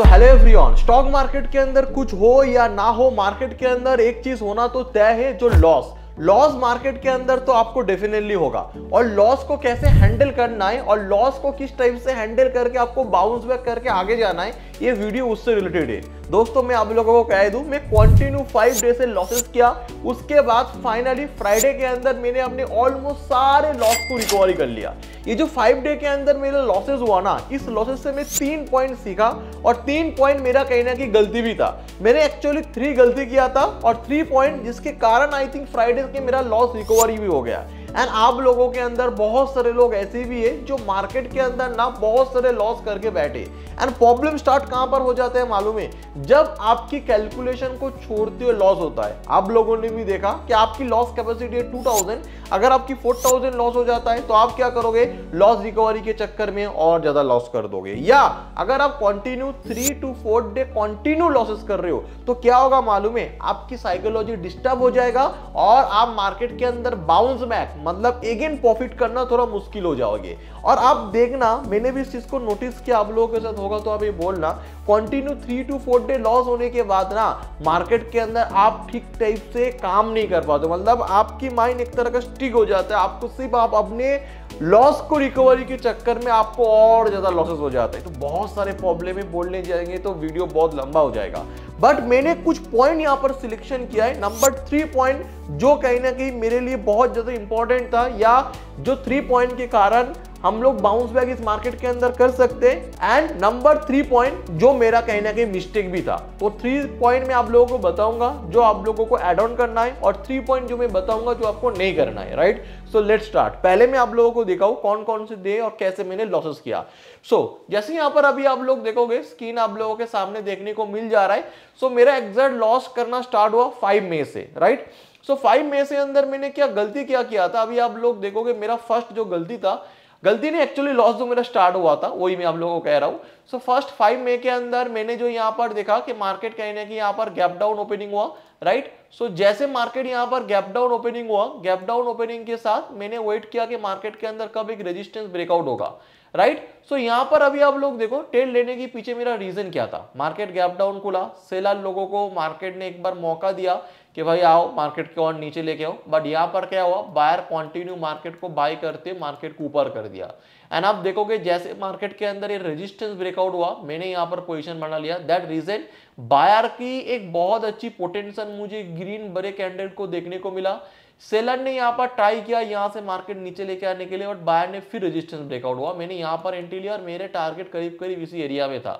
सो hello everyone stock market के अंदर कुछ हो या ना हो मार्केट के अंदर एक चीज होना तो तय है जो लॉस लॉस मार्केट के अंदर तो आपको डेफिनेटली होगा और लॉस को कैसे हैंडल करना है और लॉस को किस टाइप से हैंडल करके आपको बाउंस बैक करके आगे जाना है ये वीडियो उससे रिलेटेड है दोस्तों मैं आप लोगों को कह दूं मैं कंटिन्यू फाइव डे से लॉसेस किया उसके बाद फाइनली फ्राइडे के अंदर मैंने अपने ऑलमोस्ट सारे लॉस को रिकवरी कर लिया ये जो फाइव डे के अंदर मेरा लॉसेज हुआ ना इस लॉसेज से मैं तीन पॉइंट सीखा और तीन पॉइंट मेरा कहीं ना कहीं गलती भी था मैंने एक्चुअली थ्री गलती किया था और थ्री पॉइंट जिसके कारण आई थिंक फ्राइडे के मेरा लॉस रिकवरी भी हो गया एंड आप लोगों के अंदर बहुत सारे लोग ऐसे भी है जो मार्केट के अंदर ना बहुत सारे लॉस करके बैठे एंड प्रॉब्लम स्टार्ट कहां पर हो जाते हैं मालूम है जब आपकी कैलकुलेशन को छोड़ते हुए लॉस होता है आप लोगों ने भी देखा कि आपकी लॉस कैपेसिटी है टू थाउजेंड अगर आपकी फोर थाउजेंड लॉस हो जाता है तो आप क्या करोगे लॉस रिकवरी के चक्कर में और ज्यादा लॉस कर दोगे या अगर आप continue three two four day continue losses कर रहे हो तो क्या होगा मालूम है आपकी साइकोलॉजी डिस्टर्ब हो जाएगा और आप मार्केट के अंदर बाउंस बैक मतलब अगेन प्रॉफिट करना थोड़ा मुश्किल हो जाओगे और आप देखना मैंने भी इस चीज़ को नोटिस किया आप लोगों के साथ होगा तो आप ये बोलना continue three two four day loss होने के बाद ना मार्केट के अंदर आप ठीक टाइप से काम नहीं कर पाते मतलब आपकी माइंड एक तरह का स्टिक हो जाता है आपको सिर्फ आप अपने लॉस को रिकवरी के चक्कर में आपको और ज़्यादा लॉसेस हो जाता है तो बहुत सारे प्रॉब्लम में बोलने जाएंगे तो वीडियो बहुत लंबा हो जाएगा बट मैंने कुछ पॉइंट यहां पर सिलेक्शन किया है नंबर थ्री पॉइंट जो कहीं ना कहीं मेरे लिए बहुत ज़्यादा इंपॉर्टेंट था या जो थ्री पॉइंट के कारण हम लोग बाउंस बैक इस मार्केट के अंदर कर सकते हैं एंड नंबर थ्री पॉइंट जो मेरा कहीं ना कहीं मिस्टेक भी था तो थ्री पॉइंट मैं आप लोगों को बताऊंगा जो आप लोगों को एड ऑन करना है और थ्री पॉइंट जो मैं बताऊंगा जो आपको नहीं करना है राइट सो लेट स्टार्ट पहले मैं आप लोगों को दिखाऊ कौन कौन से दे और कैसे मैंने लॉसेस किया सो so, जैसे यहां पर अभी आप लोग देखोगे स्क्रीन आप लोगों के सामने देखने को मिल जा रहा है सो so, मेरा एग्जैक्ट लॉस करना स्टार्ट हुआ फाइव मे से राइट सो फाइव मे से अंदर मैंने क्या गलती क्या किया था अभी आप लोग देखोगे मेरा फर्स्ट जो गलती था गलती नहीं एक्चुअली लॉस जो मेरा स्टार्ट हुआ था वही मैं आप लोगों को कह रहा हूँ सो फर्स्ट फाइव मे के अंदर मैंने जो यहाँ पर देखा कि मार्केट कहीं ना कहीं यहाँ पर गैप डाउन ओपनिंग हुआ राइट right? सो so, जैसे मार्केट यहाँ पर गैप डाउन ओपनिंग हुआ गैप डाउन ओपनिंग के साथ मैंने वेट किया कि मार्केट के अंदर कब एक रेजिस्टेंस ब्रेकआउट होगा राइट right? सो so, यहाँ पर अभी आप लोग देखो टेल लेने के पीछे मेरा रीजन क्या था मार्केट गैप डाउन खुला सेलर लोगों को मार्केट ने एक बार मौका दिया कि भाई आओ मार्केट के और नीचे लेके आओ बट यहाँ पर क्या हुआ बायर कॉन्टिन्यू मार्केट को बाय करते मार्केट को ऊपर कर दिया एंड आप देखोगे जैसे मार्केट के अंदर ये रेजिस्टेंस ब्रेकआउट हुआ मैंने यहाँ पर पोजीशन बना लिया दैट रीजन बायर की एक बहुत अच्छी पोटेंशियल मुझे ग्रीन बड़े कैंडल को देखने को मिला सेलर ने यहाँ पर ट्राई किया यहाँ से मार्केट नीचे लेके आने के लिए बट बायर ने फिर रेजिस्टेंस ब्रेकआउट हुआ मैंने यहाँ पर एंट्री लिया और मेरे टारगेट करीब करीब इसी एरिया में था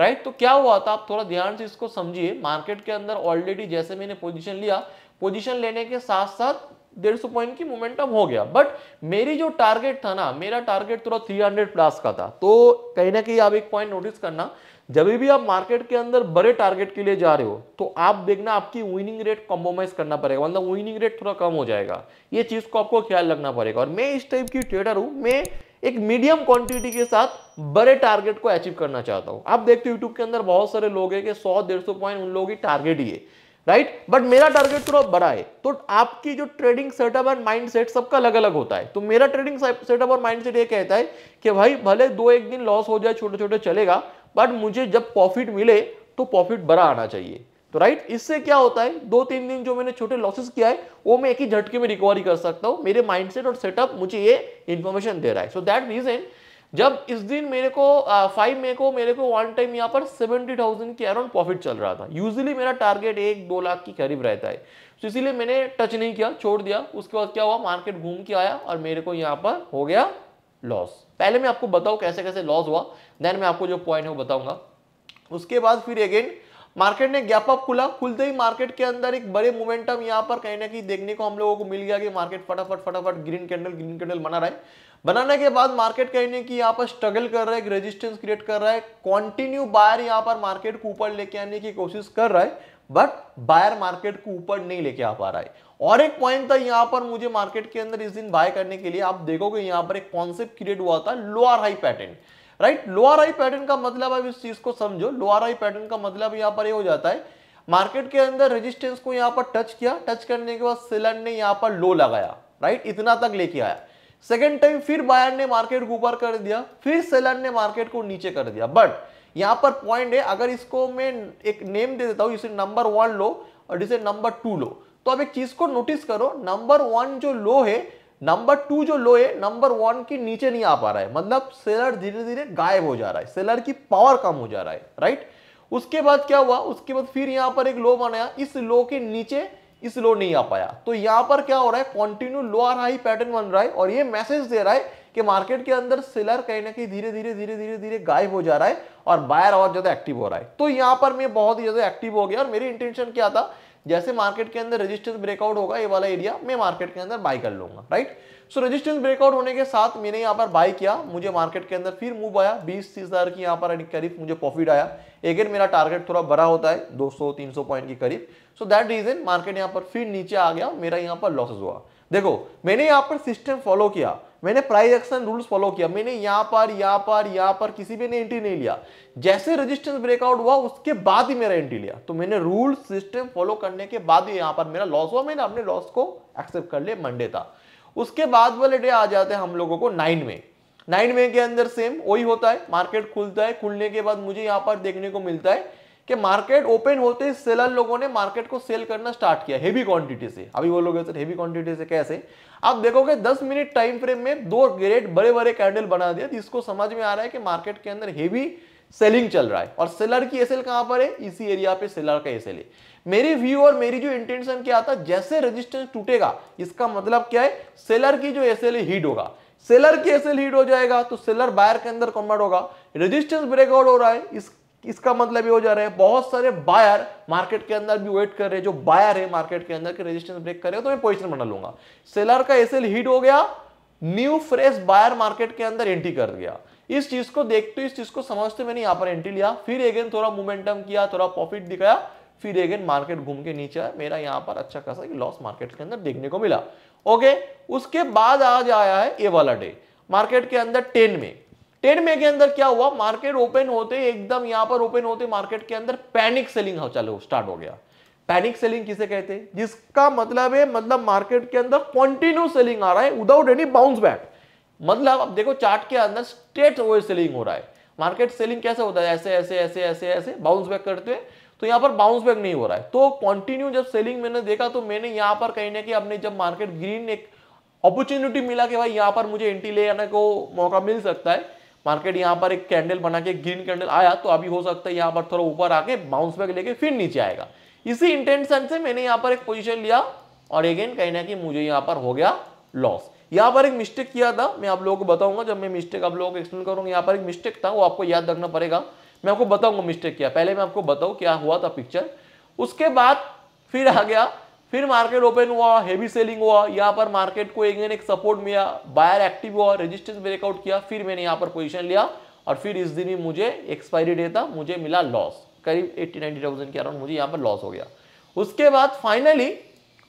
राइट तो क्या हुआ था आप थोड़ा ध्यान से इसको समझिए मार्केट के अंदर ऑलरेडी जैसे मैंने पोजिशन लिया पोजिशन लेने के साथ साथ डेढ़ सौ पॉइंट की मोमेंटम हो गया बट मेरी जो टारगेट था ना मेरा टारगेट थोड़ा हंड्रेड प्लस का था तो कहीं ना कहीं आप एक पॉइंट नोटिस करना जब भी आप मार्केट के अंदर बड़े टारगेट के लिए जा रहे हो तो आप देखना आपकी विनिंग रेट कॉम्प्रोमाइज करना पड़ेगा मतलब विनिंग रेट थोड़ा कम हो जाएगा ये चीज को आपको ख्याल रखना पड़ेगा और मैं इस टाइप की ट्रेडर हूं मैं एक मीडियम क्वांटिटी के साथ बड़े टारगेट को अचीव करना चाहता हूं आप देखते हो यूट्यूब के अंदर बहुत सारे लोग है कि सौ डेढ़ पॉइंट उन लोगों की टारगेट ही है राइट right? बट मेरा टारगेट थोड़ा बड़ा है तो आपकी जो trading setup and mind set सबका अलग अलग होता है तो मेरा ट्रेडिंग सेटअप और माइंड सेट ये कहता है कि भाई भले दो एक दिन लॉस हो जाए छोटे छोटे चलेगा बट मुझे जब प्रॉफिट मिले तो प्रॉफिट बड़ा आना चाहिए तो राइट इससे क्या होता है दो तीन दिन जो मैंने छोटे लॉसेस किया है वो मैं एक ही झटके में रिकवरी कर सकता हूँ मेरे माइंडसेट और सेटअप मुझे ये इन्फॉर्मेशन दे रहा है सो दैट रीजन जब इस दिन मेरे को फाइव मे को मेरे को वन टाइम यहाँ पर सेवेंटी थाउजेंड के अराउंड प्रॉफिट चल रहा था यूजली मेरा टारगेट एक दो लाख के करीब रहता है तो इसीलिए मैंने टच नहीं किया छोड़ दिया उसके बाद क्या हुआ मार्केट घूम के आया और मेरे को यहाँ पर हो गया लॉस पहले मैं आपको बताऊँ कैसे कैसे लॉस हुआ देन मैं आपको जो पॉइंट है वो बताऊंगा उसके बाद फिर अगेन मार्केट ने गैप अप खुला खुलते ही मार्केट के अंदर एक बड़े मोमेंटम यहाँ पर कहीं ना कहीं देखने को हम लोगों को मिल गया कि मार्केट फटाफट फटाफट ग्रीन कैंडल ग्रीन कैंडल बना रहा है बनाने के बाद मार्केट कहीं ना कहीं यहाँ पर स्ट्रगल कर रहा है एक रेजिस्टेंस क्रिएट कर रहा है कंटिन्यू बायर यहाँ पर मार्केट को ऊपर लेके आने की कोशिश कर रहा है बट बायर मार्केट को ऊपर नहीं लेके आ पा रहा है और एक पॉइंट था यहाँ पर मुझे मार्केट के अंदर इस दिन बाय करने के लिए आप देखोगे यहाँ पर एक कॉन्सेप्ट क्रिएट हुआ था lower high pattern right lower high pattern का मतलब आप इस चीज को समझो लोअर हाई पैटर्न का मतलब यहाँ पर ये यह हो जाता है मार्केट के अंदर रेजिस्टेंस को यहाँ पर टच किया टच करने के बाद सेलर ने यहाँ पर लो लगाया राइट इतना तक लेके आया सेकेंड टाइम फिर बायर ने मार्केट को ऊपर कर दिया फिर सेलर ने मार्केट को नीचे कर दिया बट यहां पर पॉइंट है अगर इसको मैं एक नेम दे देता हूं इसे नंबर वन लो और इसे नंबर टू लो तो अब एक चीज को नोटिस करो नंबर वन जो लो है नंबर टू जो लो है नंबर वन के नीचे नहीं आ पा रहा है मतलब सेलर धीरे धीरे गायब हो जा रहा है सेलर की पावर कम हो जा रहा है राइट उसके बाद क्या हुआ उसके बाद फिर यहां पर एक लो बनाया इस लो के नीचे इस लो नहीं आ पाया तो यहां पर क्या हो रहा है कॉन्टिन्यू लो आ रहा ही पैटर्न बन रहा है और ये मैसेज दे रहा है कि मार्केट के अंदर सेलर कहीं ना कहीं धीरे धीरे धीरे धीरे धीरे गायब हो जा रहा है और बायर और ज्यादा एक्टिव हो रहा है तो यहाँ पर मैं बहुत ही ज्यादा एक्टिव हो गया और मेरी इंटेंशन क्या था जैसे मार्केट के अंदर रजिस्टेंस ब्रेकआउट होगा ये वाला एरिया मैं मार्केट के अंदर बाय कर लूंगा राइट सो रजिस्टेंस ब्रेकआउट होने के साथ मैंने यहाँ पर बाय किया मुझे मार्केट के अंदर फिर मूव आया बीस तीस हज़ार की यहाँ पर करीब मुझे प्रॉफिट आया अगेन मेरा टारगेट थोड़ा बड़ा होता है 200 300 पॉइंट के करीब सो दैट रीजन मार्केट यहाँ पर फिर नीचे आ गया मेरा यहाँ पर लॉसेज हुआ देखो मैंने यहाँ पर सिस्टम फॉलो किया मैंने प्राइस एक्शन रूल्स फॉलो किया मैंने यहाँ पर यहाँ पर यहाँ पर किसी भी ने एंट्री नहीं लिया जैसे रजिस्टेंस ब्रेकआउट हुआ उसके बाद ही मेरा एंट्री लिया तो मैंने रूल सिस्टम फॉलो करने के बाद ही यहाँ पर मेरा लॉस हुआ मैंने अपने लॉस को एक्सेप्ट कर लिया मंडे था उसके बाद वाले डे आ जाते हैं हम लोगों को नाइन में नाइन में के अंदर सेम वही होता है मार्केट खुलता है खुलने के बाद मुझे यहाँ पर देखने को मिलता है कि मार्केट ओपन होते ही सेलर लोगों ने मार्केट को सेल करना स्टार्ट किया हेवी क्वांटिटी से अभी वो लोग सर हेवी क्वांटिटी से कैसे आप देखोगे 10 मिनट टाइम फ्रेम में दो ग्रेट बड़े बड़े कैंडल बना दिया जिसको समझ में आ रहा है कि मार्केट के अंदर हेवी सेलिंग चल रहा है और सेलर की एसएल कहां पर है इसी एरिया पे सेलर का एसएल है मेरी व्यू और मेरी जो इंटेंशन क्या था जैसे रेजिस्टेंस टूटेगा इसका मतलब क्या है सेलर की जो एसएल हीट होगा सेलर की एसएल हीट हो जाएगा तो सेलर बायर के अंदर कन्वर्ट होगा रेजिस्टेंस ब्रेकआउट हो रहा है इस इसका मतलब ये हो जा रहा है बहुत सारे बायर मार्केट के अंदर भी वेट कर रहे हैं जो बायर है मार्केट के अंदर के रेजिस्टेंस ब्रेक कर रहे हैं तो मैं पोजिशन बना लूंगा सेलर का एसएल हिट हो गया न्यू फ्रेश बायर मार्केट के अंदर एंट्री कर गया इस चीज को देखते इस चीज को समझते मैंने यहां पर एंट्री लिया फिर एगेन थोड़ा मोमेंटम किया थोड़ा प्रॉफिट दिखाया फिर एगेन मार्केट घूम के नीचे आया मेरा यहां पर अच्छा खासा लॉस मार्केट के अंदर देखने को मिला ओके उसके बाद आज आया है ए वाला डे मार्केट के अंदर टेन में टेन मे के अंदर क्या हुआ मार्केट ओपन होते एकदम यहां पर ओपन होते मार्केट के अंदर पैनिक सेलिंग चालू स्टार्ट हो गया पैनिक सेलिंग किसे कहते हैं जिसका मतलब है मतलब मार्केट के अंदर कंटिन्यू सेलिंग आ रहा है विदाउट एनी बाउंस बैक मतलब अब देखो चार्ट के अंदर स्ट्रेट वे सेलिंग हो रहा है मार्केट सेलिंग कैसे होता है ऐसे ऐसे ऐसे ऐसे ऐसे बाउंस बैक करते हैं तो यहाँ पर बाउंस बैक नहीं हो रहा है तो कंटिन्यू जब सेलिंग मैंने देखा तो मैंने यहाँ पर कहीं ना कहीं अपने जब मार्केट ग्रीन एक अपॉर्चुनिटी मिला कि भाई यहाँ पर मुझे एंट्री ले आने को मौका मिल सकता है मार्केट यहाँ पर एक कैंडल बना के ग्रीन कैंडल आया तो अभी हो सकता है यहाँ पर थोड़ा ऊपर आके बाउंस बैक लेके फिर नीचे आएगा इसी इंटेंशन से मैंने यहाँ पर एक पोजिशन लिया और अगेन कहीं ना मुझे यहाँ पर हो गया लॉस यहाँ पर एक मिस्टेक किया था मैं आप लोगों को बताऊंगा जब मैं मिस्टेक आप लोगों को एक्सप्लेन करूंगा यहाँ पर एक मिस्टेक था वो आपको याद रखना पड़ेगा मैं आपको बताऊंगा मिस्टेक किया पहले मैं आपको बताऊँ क्या हुआ था पिक्चर उसके बाद फिर आ गया फिर मार्केट ओपन हुआ हेवी सेलिंग हुआ यहाँ पर मार्केट को एक एक सपोर्ट मिला बायर एक्टिव हुआ रेजिस्टेंस ब्रेकआउट किया फिर मैंने यहाँ पर पोजीशन लिया और फिर इस दिन ही मुझे एक्सपायरी डे था मुझे मिला लॉस करीब एट्टी नाइन्टी थाउजेंड के अराउंड मुझे यहाँ पर लॉस हो गया उसके बाद फाइनली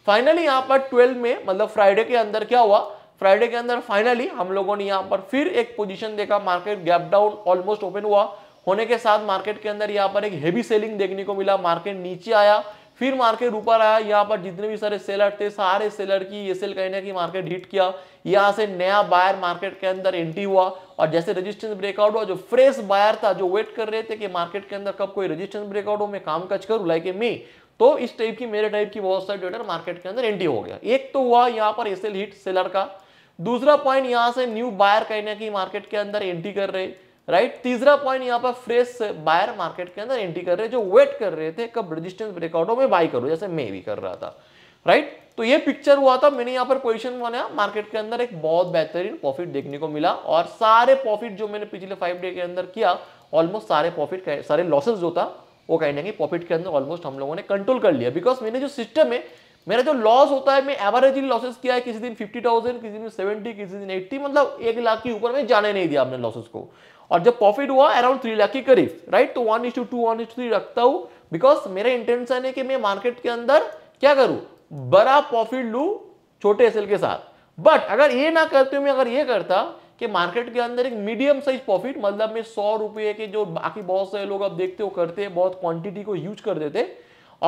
फाइनली यहाँ पर ट्वेल्व में मतलब फ्राइडे के अंदर क्या हुआ फ्राइडे के अंदर फाइनली हम लोगों ने यहाँ पर फिर एक पोजिशन देखा market gap down almost open हुआ होने के साथ मार्केट के अंदर यहाँ पर एक हैवी सेलिंग देखने को मिला मार्केट नीचे आया फिर मार्केट ऊपर आया यहाँ पर जितने भी सारे सेलर थे सारे सेलर की ये सेल कहने की मार्केट हिट किया यहाँ से नया बायर मार्केट के अंदर एंट्री हुआ और जैसे रजिस्टेंस ब्रेकआउट हुआ जो फ्रेश बायर था जो वेट कर रहे थे कि मार्केट के अंदर कब कोई रजिस्टेंस ब्रेकआउट हो मैं काम काज करूँ लाइक ए मी तो इस टाइप की मेरे टाइप की बहुत सारे ट्रेडर मार्केट के अंदर एंट्री हो गया एक तो हुआ यहाँ पर एसेल हिट सेलर का दूसरा पॉइंट यहाँ से न्यू बायर कहने की मार्केट के अंदर एंट्री कर रहे राइट तीसरा पॉइंट यहाँ पर फ्रेश बायर मार्केट के अंदर एंट्री कर रहे जो वेट कर रहे थे कब रेजिस्टेंस ब्रेकआउट हो मैं बाई करूँ जैसे मैं भी कर रहा था राइट तो ये पिक्चर हुआ था मैंने यहाँ पर पोजीशन बनाया मार्केट के अंदर एक बहुत बेहतरीन प्रॉफिट देखने को मिला और सारे प्रॉफिट जो मैंने पिछले फाइव डे के अंदर किया ऑलमोस्ट सारे प्रॉफिट सारे लॉसेज जो था वो कहीं ना कहीं प्रॉफिट के अंदर ऑलमोस्ट हम लोगों ने कंट्रोल कर लिया बिकॉज मैंने जो सिस्टम है मेरा जो लॉस होता है मैं एवरेजली लॉसेस किया है किसी दिन फिफ्टी किसी दिन सेवेंटी किसी दिन एट्टी मतलब एक लाख के ऊपर में जाने नहीं दिया अपने लॉसेस को और जब प्रॉफिट हुआ अराउंड थ्री लाख के करीब राइट तो one is to two one is three रखता हूँ बिकॉज मेरा इंटेंशन है कि मैं मार्केट के अंदर क्या करूँ बड़ा प्रॉफिट लू छोटे एसएल के साथ बट अगर ये ना करते हुए अगर ये करता कि मार्केट के अंदर एक मीडियम साइज प्रॉफिट मतलब मैं सौ रुपये के जो बाकी बहुत सारे लोग अब देखते हो करते हैं बहुत क्वांटिटी को यूज कर देते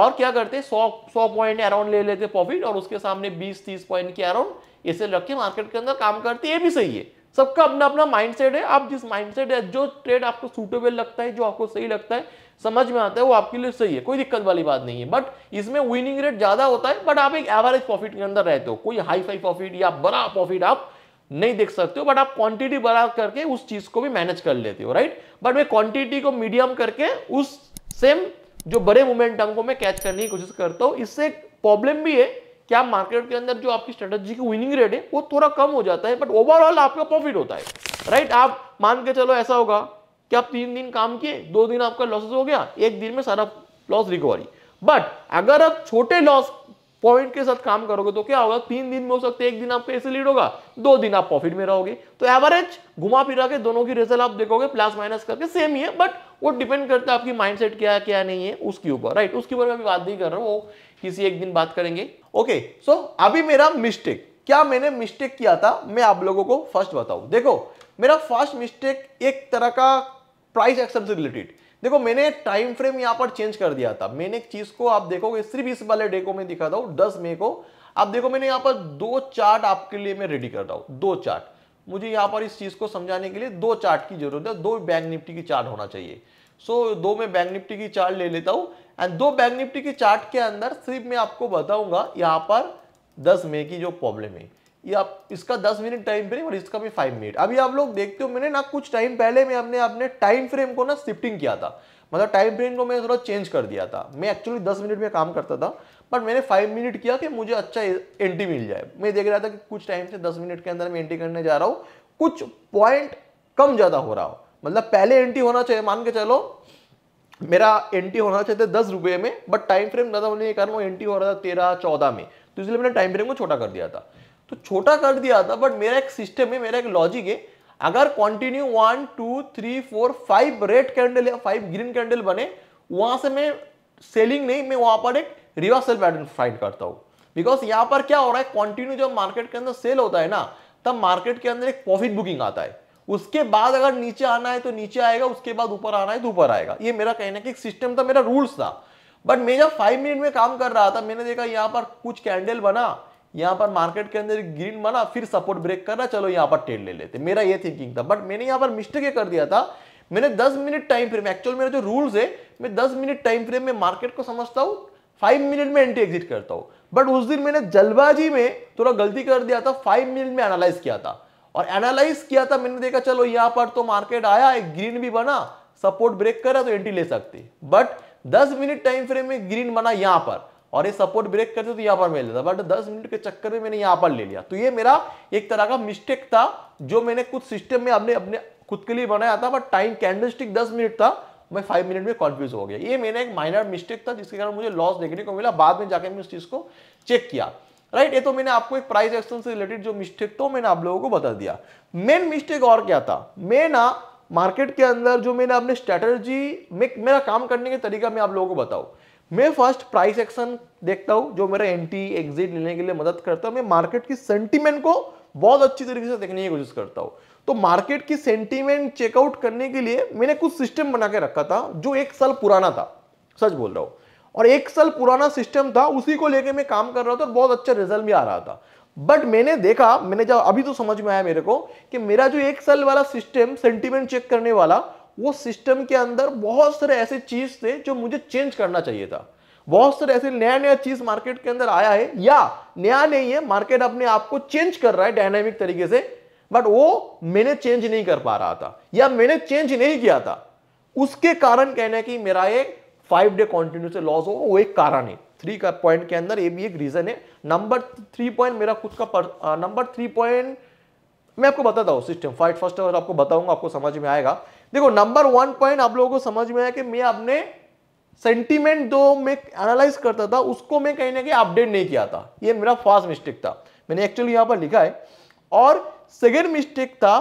और क्या करते सौ सौ पॉइंट अराउंड ले लेते प्रॉफिट और उसके सामने बीस तीस पॉइंट के अराउंड एसएल रख के मार्केट के अंदर काम करते ये भी सही है सबका अपना अपना माइंडसेट है आप जिस माइंडसेट है जो ट्रेड आपको सूटेबल लगता है जो आपको सही लगता है समझ में आता है वो आपके लिए सही है कोई दिक्कत वाली बात नहीं है बट इसमें विनिंग रेट ज्यादा होता है बट आप एक एवरेज प्रॉफिट के अंदर रहते हो कोई हाई फाई प्रॉफिट या बड़ा प्रॉफिट आप नहीं देख सकते हो बट आप क्वांटिटी बड़ा करके उस चीज को भी मैनेज कर लेते हो राइट बट मैं क्वांटिटी को मीडियम करके उस सेम जो बड़े मोमेंटम को मैं कैच करने की कोशिश करता हूँ इससे प्रॉब्लम भी है क्या मार्केट के अंदर जो आपकी स्ट्रेटजी की विनिंग रेट है वो थोड़ा कम हो जाता है बट ओवरऑल आपका प्रॉफिट होता है राइट आप मान के चलो ऐसा होगा कि आप तीन दिन काम किए दो दिन आपका लॉसेस हो गया एक दिन में सारा लॉस रिकवरी बट अगर आप छोटे लॉस पॉइंट के साथ काम करोगे तो क्या होगा तीन दिन में हो सकते एक दिन आपको ऐसे लीड होगा दो दिन आप प्रॉफिट में रहोगे तो एवरेज घुमा फिरा के दोनों की रिजल्ट आप देखोगे प्लस माइनस करके सेम ही है बट वो डिपेंड करता है आपकी माइंडसेट क्या क्या नहीं है उसके ऊपर राइट उसके ऊपर मैं बात नहीं कर रहा हूँ वो किसी एक दिन बात करेंगे ओके सो अभी मेरा मिस्टेक क्या मैंने मिस्टेक किया था मैं आप लोगों को फर्स्ट बताऊं देखो मेरा फर्स्ट मिस्टेक एक तरह का प्राइस एक्सेप्ट रिलेटेड देखो मैंने टाइम फ्रेम यहाँ पर चेंज कर दिया था मैंने एक चीज को आप देखोगे सिर्फ इस वाले डे को मैं दिखाता हूँ दस मई को आप देखो मैंने यहाँ पर दो चार्ट आपके लिए मैं रेडी कर रहा हूँ दो चार्ट मुझे यहाँ पर इस चीज़ को समझाने के लिए दो चार्ट की जरूरत है दो बैंक निफ्टी की चार्ट होना चाहिए सो so, दो मैं बैंक निफ्टी की चार्ट ले लेता हूँ एंड दो बैंक निफ्टी की चार्ट के अंदर सिर्फ मैं आपको बताऊंगा यहाँ पर दस मई की जो प्रॉब्लम है ये आप इसका दस मिनट टाइम फ्रेम और इसका भी फाइव मिनट अभी आप लोग देखते हो मैंने ना कुछ टाइम पहले मैं अपने अपने टाइम फ्रेम को ना शिफ्टिंग किया था मतलब टाइम फ्रेम को मैं थोड़ा चेंज कर दिया था मैं एक्चुअली दस मिनट में काम करता था बट मैंने फाइव मिनट किया कि मुझे अच्छा एंटी मिल जाए मैं देख रहा था कि कुछ टाइम से दस मिनट के अंदर मैं एंटी करने जा रहा हूँ कुछ पॉइंट कम ज़्यादा हो रहा हो मतलब पहले एंटी होना चाहिए मान के चलो मेरा एंटी होना चाहिए दस रुपए में बट टाइम फ्रेम ज़्यादा होने के कारण वो एंटी हो रहा था तेरह चौदह में तो इसलिए मैंने टाइम फ्रेम को छोटा कर दिया था तो छोटा कर दिया था बट मेरा एक सिस्टम है मेरा एक लॉजिक है अगर continue one two three four five red candle या फाइव ग्रीन कैंडल बने वहां से मैं सेलिंग नहीं मैं वहां पर एक रिवर्सल पैटर्न फाइंड करता हूँ बिकॉज यहाँ पर क्या हो रहा है कॉन्टिन्यू जब मार्केट के अंदर सेल होता है ना तब मार्केट के अंदर एक प्रॉफिट बुकिंग आता है उसके बाद अगर नीचे आना है तो नीचे आएगा उसके बाद ऊपर आना है तो ऊपर आएगा ये मेरा कहना कि सिस्टम था मेरा रूल्स था बट मैं जब फाइव मिनट में काम कर रहा था मैंने देखा यहाँ पर कुछ कैंडल बना यहाँ पर मार्केट के अंदर ग्रीन बना फिर सपोर्ट ब्रेक कर रहा चलो यहाँ पर ट्रेड ले लेते मेरा ये थिंकिंग था बट मैंने यहाँ पर मिस्टेक कर दिया था मैंने दस मिनट टाइम फ्रेम एक्चुअल मेरा जो रूल्स है मैं दस मिनट टाइम फ्रेम में मार्केट को समझता हूँ फाइव मिनट में एंट्री एग्जिट करता हूँ बट उस दिन मैंने जल्दबाजी में थोड़ा गलती कर दिया था फाइव मिनट में एनालाइज किया था और एनालाइज किया था मैंने देखा चलो यहाँ पर तो मार्केट आया एक ग्रीन भी बना सपोर्ट ब्रेक करा तो एंट्री ले सकते बट 10 मिनट टाइम फ्रेम में ग्रीन बना यहाँ पर और ये सपोर्ट ब्रेक करते तो यहाँ पर मैं लेता बट 10 मिनट के चक्कर में मैंने यहाँ पर ले लिया तो ये मेरा एक तरह का मिस्टेक था जो मैंने कुछ सिस्टम में अपने अपने खुद के लिए बनाया था but time candlestick minute था मैं फाइव मिनट में कॉन्फ्यूज हो गया ये मेरा एक माइनर मिस्टेक था जिसके कारण मुझे लॉस देखने को मिला बाद में जाकर मैं उस चीज़ को चेक किया राइट right, ये तो मैंने आपको एक प्राइस एक्शन से रिलेटेड जो मिस्टेक तो मैंने आप लोगों को बता दिया मेन मिस्टेक और क्या था मैं ना मार्केट के अंदर जो मैंने अपने स्ट्रेटर्जी में मेरा काम करने का तरीका मैं आप लोगों को बताऊं मैं फर्स्ट प्राइस एक्शन देखता हूं जो मेरा एंटी एग्जिट लेने के लिए मदद करता हूं मैं मार्केट की सेंटिमेंट को बहुत अच्छी तरीके से देखने की कोशिश करता हूँ तो मार्केट की सेंटीमेंट चेकआउट करने के लिए मैंने कुछ सिस्टम बना के रखा था जो एक साल पुराना था सच बोल रहा हूँ और एक साल पुराना सिस्टम था उसी को लेके मैं काम कर रहा था और बहुत अच्छा रिजल्ट भी आ रहा था बट मैंने देखा मैंने जब अभी तो समझ में आया मेरे को कि मेरा जो एक साल वाला सिस्टम सेंटीमेंट चेक करने वाला वो सिस्टम के अंदर बहुत सारे ऐसे चीज थे जो मुझे चेंज करना चाहिए था बहुत सारे ऐसे नया नया चीज मार्केट के अंदर आया है या नया नहीं है मार्केट अपने आप को चेंज कर रहा है डायनेमिक तरीके से बट वो मैंने चेंज नहीं कर पा रहा था या मैंने चेंज नहीं किया था उसके कारण कहना कि मेरा एक फाइव डे कॉन्टिन्यू से लॉस होगा वो एक कारण है थ्री का पॉइंट के अंदर ये भी एक रीजन है नंबर थ्री पॉइंट मेरा खुद का नंबर थ्री पॉइंट मैं आपको बताता हूँ सिस्टम फाइट फर्स्ट आपको बताऊंगा आपको समझ में आएगा देखो नंबर वन पॉइंट आप लोगों को समझ में आया कि मैं अपने सेंटीमेंट दो मैं एनालाइज करता था उसको मैं कहीं ना कहीं अपडेट नहीं किया था ये मेरा फर्स्ट मिस्टेक था मैंने एक्चुअली यहाँ पर लिखा है और सेकेंड मिस्टेक था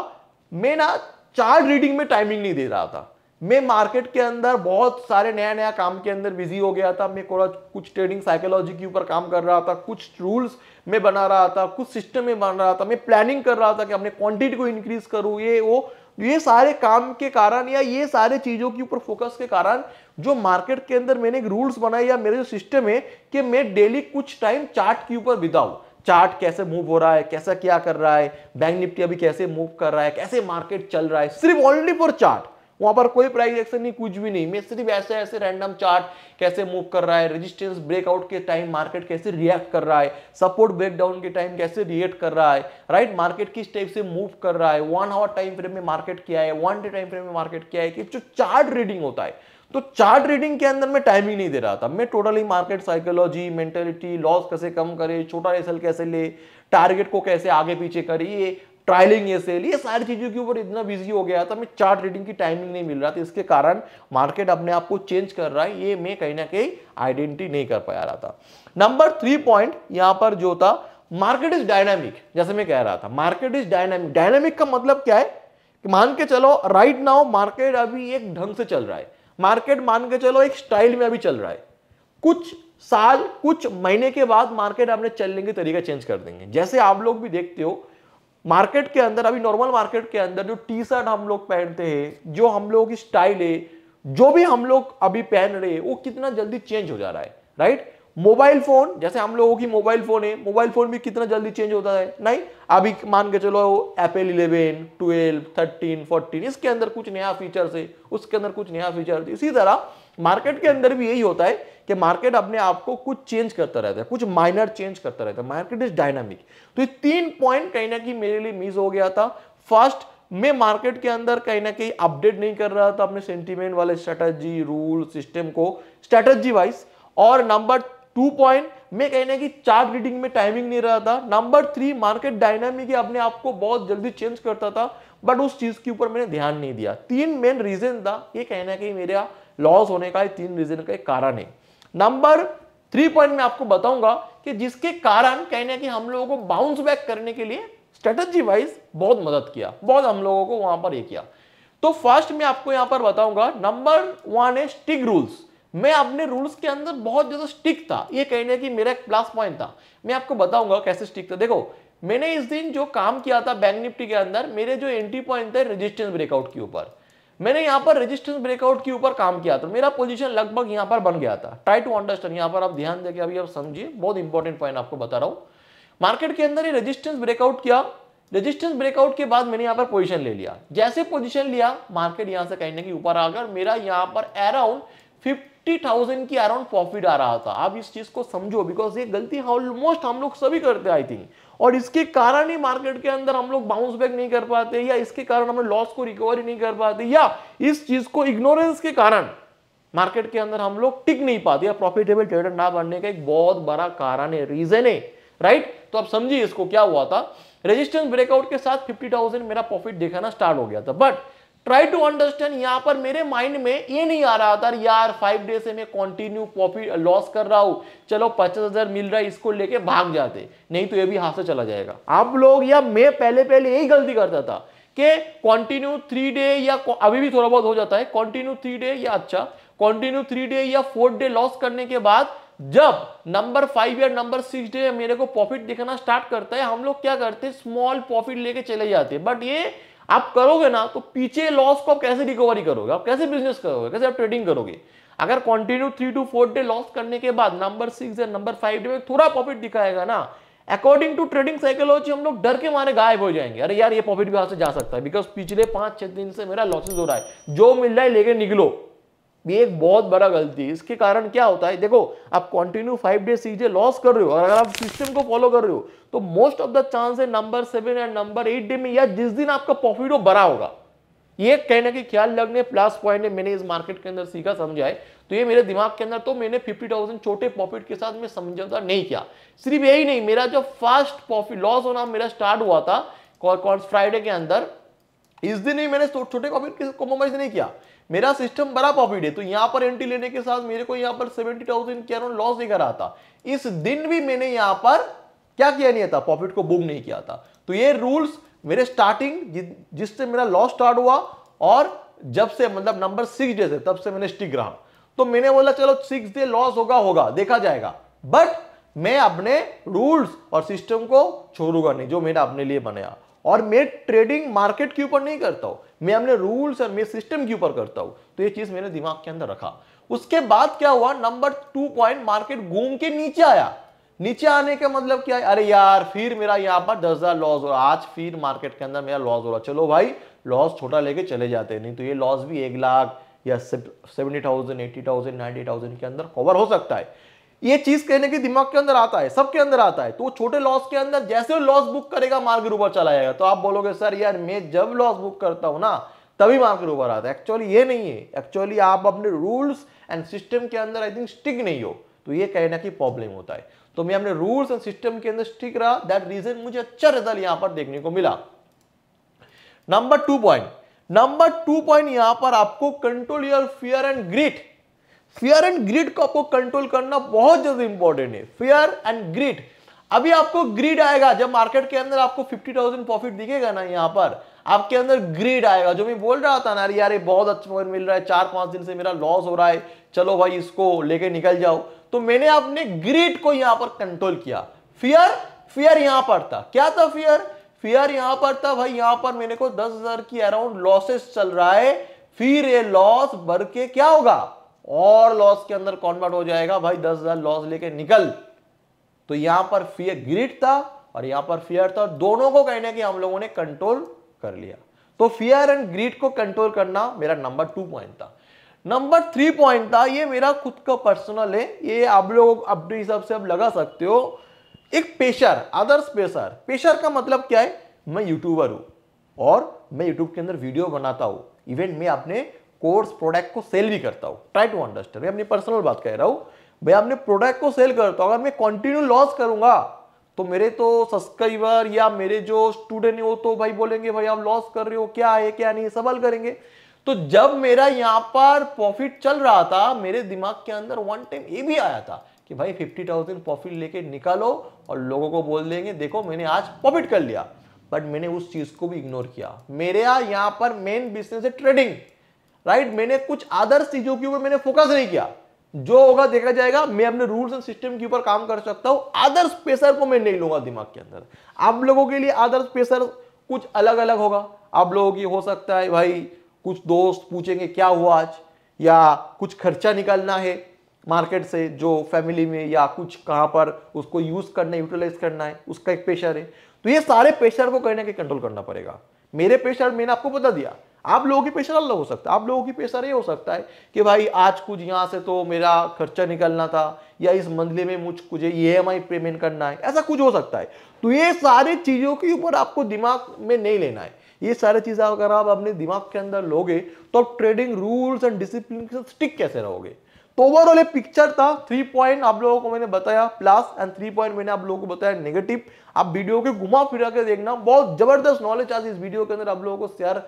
मैं ना चार्ट रीडिंग में टाइमिंग नहीं दे रहा था मैं मार्केट के अंदर बहुत सारे नया नया काम के अंदर बिजी हो गया था मैं थोड़ा कुछ ट्रेडिंग साइकोलॉजी के ऊपर काम कर रहा था कुछ रूल्स में बना रहा था कुछ सिस्टम में बना रहा था मैं प्लानिंग कर रहा था कि अपने क्वांटिटी को इंक्रीज करूँ ये वो ये सारे काम के कारण या ये सारे चीज़ों के ऊपर फोकस के कारण जो मार्केट के अंदर मैंने एक रूल्स बनाए या मेरे जो सिस्टम है कि मैं डेली कुछ टाइम चार्ट के ऊपर बिताऊ चार्ट कैसे मूव हो रहा है कैसा क्या कर रहा है बैंक निफ्टी अभी कैसे मूव कर रहा है कैसे मार्केट चल रहा है सिर्फ ऑनली फॉर चार्ट वहां पर कोई प्राइस एक्शन नहीं कुछ भी नहीं मैं सिर्फ ऐसे ऐसे रैंडम चार्ट कैसे मूव कर रहा है रेजिस्टेंस ब्रेकआउट के टाइम मार्केट कैसे रिएक्ट कर रहा है सपोर्ट ब्रेकडाउन के टाइम कैसे रिएक्ट कर रहा है राइट right? मार्केट किस टाइप से मूव कर रहा है वन आवर टाइम फ्रेम में मार्केट क्या है वन डे टाइम फ्रेम में मार्केट क्या है कि जो चार्ट रीडिंग होता है तो चार्ट रीडिंग के अंदर मैं टाइम ही नहीं दे रहा था मैं totally market psychology mentality loss कैसे कम करे छोटा रेसल कैसे ले टारगेट को कैसे आगे पीछे करे ये ट्रायलिंग ये सेल ये सारी चीज़ों के ऊपर इतना बिजी हो गया था मैं चार्ट रीडिंग की टाइमिंग नहीं मिल रहा था इसके कारण मार्केट अपने आप को चेंज कर रहा है ये मैं कहीं ना कहीं आइडेंटिटी नहीं कर पाया रहा था नंबर थ्री पॉइंट यहां पर जो था मार्केट इज डायनामिक जैसे मैं कह रहा था मार्केट इज डायनामिक डायनामिक का मतलब क्या है कि मान के चलो राइट नाउ मार्केट अभी एक ढंग से चल रहा है मार्केट मान के चलो एक स्टाइल में अभी चल रहा है कुछ साल कुछ महीने के बाद मार्केट अपने चलने के तरीका चेंज कर देंगे जैसे आप लोग भी देखते हो मार्केट के अंदर अभी नॉर्मल मार्केट के अंदर जो टी शर्ट हम लोग पहनते हैं जो हम लोगों की स्टाइल है जो भी हम लोग अभी पहन रहे हैं वो कितना जल्दी चेंज हो जा रहा है राइट मोबाइल फोन जैसे हम लोगों की मोबाइल फोन है मोबाइल फोन भी कितना जल्दी चेंज होता है नहीं अभी मान के चलो Apple eleven twelve thirteen fourteen इसके अंदर कुछ नया फीचर्स है उसके अंदर कुछ नया फीचर इसी तरह मार्केट के अंदर भी यही होता है कि मार्केट अपने आप को कुछ चेंज करता रहता है कुछ माइनर चेंज करता रहता है मार्केट इज डायनामिक तो ये तीन पॉइंट कहीं ना कहीं मेरे लिए मिस हो गया था फर्स्ट मैं मार्केट के अंदर कहीं ना कहीं अपडेट नहीं कर रहा था अपने सेंटीमेंट वाले स्ट्रेटजी रूल सिस्टम को स्ट्रेटजी वाइज और नंबर टू पॉइंट मैं कहीं ना कि चार्ट रीडिंग में टाइमिंग नहीं रहा था नंबर थ्री मार्केट डायनामिक अपने आप को बहुत जल्दी चेंज करता था बट उस चीज के ऊपर मैंने ध्यान नहीं दिया तीन मेन रीजन था ये कहना कि मेरा लॉस होने का तीन रीजन के कारण है नंबर थ्री पॉइंट में आपको बताऊंगा कि जिसके कारण कहने की हम लोगों को बाउंस बैक करने के लिए स्ट्रेटजी वाइज बहुत मदद किया बहुत हम लोगों को वहां पर ये किया तो फर्स्ट में आपको यहां पर बताऊंगा नंबर वन है स्टिक रूल्स मैं अपने रूल्स के अंदर बहुत ज्यादा स्टिक था ये कहने की मेरा एक प्लस पॉइंट था मैं आपको बताऊंगा कैसे स्टिक था देखो मैंने इस दिन जो काम किया था बैंक निफ्टी के अंदर मेरे जो एंट्री पॉइंट थे रजिस्टेंस ब्रेकआउट के ऊपर मैंने यहां पर रेजिस्टेंस ब्रेकआउट के ऊपर काम किया था मेरा पोजीशन लगभग यहां पर बन गया था ट्राई टू अंडरस्टैंड यहां पर आप ध्यान देके अभी आप समझिए बहुत इंपॉर्टेंट पॉइंट आपको बता रहा हूं मार्केट के अंदर ही रेजिस्टेंस ब्रेकआउट किया रेजिस्टेंस ब्रेकआउट के बाद मैंने यहां पर पोजीशन ले लिया जैसे पोजीशन लिया मार्केट यहां से कहीं ना कहीं ऊपर आ गया मेरा यहां पर अराउंड फिफ्टी फिफ्टी थाउजेंड की अराउंड प्रॉफिट आ रहा था आप इस चीज को समझो बिकॉज ये गलती ऑलमोस्ट हम लोग सभी करते आई थिंक और इसके कारण ही मार्केट के अंदर हम लोग बाउंस बैक नहीं कर पाते या इसके कारण हम लॉस को रिकवर नहीं कर पाते या इस चीज को इग्नोरेंस के कारण मार्केट के अंदर हम लोग टिक नहीं पाते या प्रॉफिटेबल ट्रेडर ना बनने का एक बहुत बड़ा कारण है रीजन है राइट तो आप समझिए इसको क्या हुआ था रेजिस्टेंस ब्रेकआउट के साथ फिफ्टी मेरा प्रॉफिट दिखाना स्टार्ट हो गया था बट ट्राई टू अंडरस्टैंड यहां पर मेरे माइंड में ये नहीं आ रहा था यार फाइव डे से मैं कंटिन्यू प्रॉफिट लॉस कर रहा हूं चलो पचास हजार मिल रहा है इसको लेके भाग जाते नहीं तो ये भी हाथ से चला जाएगा आप लोग या मैं पहले पहले यही गलती करता था कि कंटिन्यू थ्री डे या अभी भी थोड़ा बहुत हो जाता है कॉन्टिन्यू थ्री डे या अच्छा कॉन्टिन्यू थ्री डे या फोर्थ डे लॉस करने के बाद जब नंबर फाइव या नंबर सिक्स डे मेरे को प्रॉफिट दिखना स्टार्ट करता है हम लोग क्या करते हैं स्मॉल प्रॉफिट लेके चले जाते हैं बट ये आप करोगे ना तो पीछे लॉस को आप कैसे रिकवरी करोगे आप कैसे बिजनेस करोगे कैसे आप ट्रेडिंग करोगे अगर continue three two four day loss करने के बाद नंबर सिक्स या नंबर फाइव डे में थोड़ा प्रॉफिट दिखाएगा ना अकॉर्डिंग टू ट्रेडिंग साइकोलॉजी हम लोग डर के मारे गायब हो जाएंगे अरे यार ये प्रॉफिट भी वहां से जा सकता है बिकॉज पिछले पांच छह दिन से मेरा लॉसेज हो रहा है जो मिल रहा है लेके निकलो ये एक बहुत बड़ा गलती है इसके कारण क्या होता है देखो आप कंटिन्यू फाइव डे सीजे लॉस कर रहे हो और अगर आप सिस्टम को फॉलो कर रहे हो तो मोस्ट ऑफ द चांस है number seven and number eight day में या जिस दिन आपका प्रॉफिट हो बड़ा होगा ये कहने के ख्याल लगने प्लस पॉइंट है मैंने इस मार्केट के अंदर सीखा समझा है तो ये मेरे दिमाग के अंदर तो मैंने फिफ्टी थाउजेंड छोटे प्रॉफिट के साथ मैं समझौता नहीं किया सिर्फ यही नहीं मेरा जो फर्स्ट प्रॉफिट लॉस होना मेरा स्टार्ट हुआ था फ्राइडे के अंदर इस दिन ही मैंने छोटे प्रॉफिट कॉम्प्रोमाइज नहीं किया मेरा सिस्टम बड़ा प्रॉफिट है तो यहाँ पर एंट्री लेने के साथ मेरे को यहाँ पर सेवेंटी थाउजेंड क्या लॉस देकर रहा था इस दिन भी मैंने यहाँ पर क्या किया नहीं था प्रॉफिट को बुक नहीं किया था तो ये रूल्स मेरे स्टार्टिंग जिससे मेरा लॉस स्टार्ट हुआ और जब से मतलब नंबर सिक्स डे से तब से मैंने स्टिक रहा तो मैंने बोला चलो सिक्स डे लॉस होगा होगा देखा जाएगा बट मैं अपने रूल्स और सिस्टम को छोड़ूंगा नहीं जो मैंने अपने लिए बनाया और मैं ट्रेडिंग मार्केट के ऊपर नहीं करता हूं मैं अपने रूल्स और मैं सिस्टम के ऊपर करता हूं तो ये चीज मैंने दिमाग के अंदर रखा उसके बाद क्या हुआ नंबर टू पॉइंट मार्केट घूम के नीचे आया नीचे आने का मतलब क्या है अरे यार फिर मेरा यहाँ पर दस हजार लॉस हो रहा आज फिर मार्केट के अंदर मेरा लॉस हो रहा चलो भाई लॉस छोटा लेके चले जाते नहीं तो ये लॉस भी एक लाख या seventy thousand eighty thousand ninety thousand के अंदर कवर हो सकता है ये चीज कहने के दिमाग के अंदर आता है सबके अंदर आता है तो छोटे लॉस के अंदर जैसे लॉस बुक करेगा मार्केट ऊपर चला जाएगा तो आप बोलोगे सर यार मैं जब लॉस बुक करता हूं ना तभी मार्केट ऊपर आता है एक्चुअली ये नहीं है एक्चुअली आप अपने रूल्स एंड सिस्टम के अंदर आई थिंक स्टिक नहीं हो तो ये कहना की प्रॉब्लम होता है तो मैं अपने रूल्स एंड सिस्टम के अंदर स्टिक रहा दैट रीजन मुझे अच्छा रिजल्ट यहां पर देखने को मिला number two point number two point यहां पर आपको control your fear and greed fear and greed को आपको कंट्रोल करना बहुत ज्यादा इंपॉर्टेंट है फियर एंड ग्रीड अभी आपको ग्रीड आएगा जब मार्केट के अंदर आपको 50,000 प्रॉफिट दिखेगा ना यहाँ पर आपके अंदर ग्रीड आएगा जो मैं बोल रहा था ना यार ये बहुत अच्छा मिल रहा है चार पांच दिन से मेरा लॉस हो रहा है चलो भाई इसको लेके निकल जाओ तो मैंने अपने ग्रीड को यहाँ पर कंट्रोल किया फियर फियर यहाँ पर था क्या था फियर फियर यहाँ पर था भाई यहाँ पर मेरे को दस हजार की अराउंड लॉसेस चल रहा है फिर ये लॉस बढ़ के क्या होगा और लॉस के अंदर कॉन्वर्ट हो जाएगा भाई दस हजार लॉस लेके निकल तो यहां पर फियर ग्रिट था और यहां पर फियर था दोनों को कहने की हम लोगों ने कंट्रोल कर लिया तो फियर एंड ग्रीड को कंट्रोल करना मेरा नंबर टू पॉइंट था नंबर थ्री पॉइंट था ये मेरा खुद का पर्सनल है ये आप लोग अपने हिसाब से अब लगा सकते हो एक पेशर अदर्स पेशर पेशर का मतलब क्या है मैं यूट्यूबर हूं और मैं यूट्यूब के अंदर वीडियो बनाता हूं इवेंट में अपने कोर्स प्रोडक्ट को सेल भी करता हूँ ट्राई टू अंडरस्टैंड मैं अपनी पर्सनल बात कह रहा हूँ भाई अपने प्रोडक्ट को सेल करता हूँ अगर मैं कंटिन्यू लॉस करूंगा तो मेरे तो सब्सक्राइबर या मेरे जो स्टूडेंट हो तो भाई बोलेंगे भाई आप लॉस कर रहे हो क्या है क्या नहीं सवाल करेंगे तो जब मेरा यहाँ पर प्रॉफिट चल रहा था मेरे दिमाग के अंदर वन टाइम ये भी आया था कि भाई फिफ्टी थाउजेंड प्रॉफिट लेके निकालो और लोगों को बोल देंगे देखो मैंने आज प्रॉफिट कर लिया बट मैंने उस चीज को भी इग्नोर किया मेरे यहाँ पर मेन बिजनेस है ट्रेडिंग राइट मैंने कुछ आदर्श चीजों के ऊपर मैंने फोकस नहीं किया जो होगा देखा जाएगा मैं अपने रूल्स एंड सिस्टम के ऊपर काम कर सकता हूं आदर्श प्रेशर को मैं नहीं लूंगा दिमाग के अंदर आप लोगों के लिए आदर्श प्रेशर कुछ अलग अलग होगा आप लोगों की हो सकता है भाई कुछ दोस्त पूछेंगे क्या हुआ आज या कुछ खर्चा निकालना है मार्केट से जो फैमिली में या कुछ कहाँ पर उसको यूज़ करना यूटिलाइज करना है उसका एक प्रेशर है तो ये सारे प्रेशर को कहीं ना कंट्रोल करना पड़ेगा मेरे प्रेशर मैंने आपको बता दिया आप लोगों की पेशा अलग हो सकता है आप लोगों की पेशा ये हो सकता है कि भाई आज कुछ यहाँ से तो मेरा खर्चा निकलना था या इस मंजिले में मुझ कुछ ई एम पेमेंट करना है ऐसा कुछ हो सकता है तो ये सारे चीज़ों के ऊपर आपको दिमाग में नहीं लेना है ये सारी चीज़ें अगर आप अपने दिमाग के अंदर लोगे तो आप ट्रेडिंग रूल्स एंड डिसिप्लिन के साथ स्टिक कैसे रहोगे तो ओवरऑल ये पिक्चर था थ्री पॉइंट आप लोगों को मैंने बताया प्लस एंड थ्री पॉइंट मैंने आप लोगों को बताया नेगेटिव आप वीडियो के घुमा फिरा के देखना बहुत जबरदस्त नॉलेज आज इस वीडियो के अंदर आप लोगों को शेयर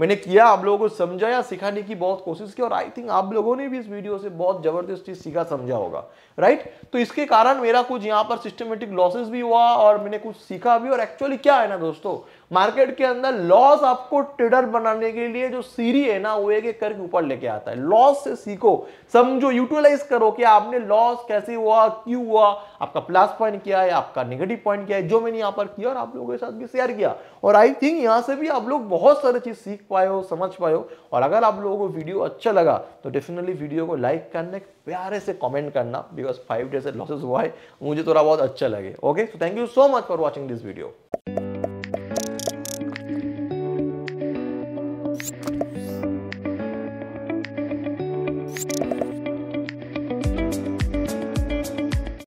मैंने किया आप लोगों को समझाया सिखाने की बहुत कोशिश की और आई थिंक आप लोगों ने भी इस वीडियो से बहुत जबरदस्त चीज सीखा समझा होगा राइट तो इसके कारण मेरा कुछ यहाँ पर सिस्टमेटिक लॉसेस भी हुआ और मैंने कुछ सीखा भी और एक्चुअली क्या है ना दोस्तों मार्केट के अंदर लॉस आपको ट्रेडर बनाने के लिए जो सीरी है ना वो एक एक करके ऊपर लेके आता है लॉस से सीखो समझो यूटिलाइज करो कि आपने लॉस कैसे हुआ क्यों हुआ आपका प्लस पॉइंट क्या है आपका नेगेटिव पॉइंट क्या है जो मैंने यहाँ पर किया और आप लोगों के साथ भी शेयर किया और आई थिंक यहाँ से भी आप लोग बहुत सारी चीज सीख पाए हो समझ पाए हो और अगर आप लोगों को वीडियो अच्छा लगा तो डेफिनेटली वीडियो को लाइक करने प्यारे से कॉमेंट करना बिकॉज फाइव डेज से लॉसेज हुआ है मुझे थोड़ा बहुत अच्छा लगे okay so thank you so much for watching this video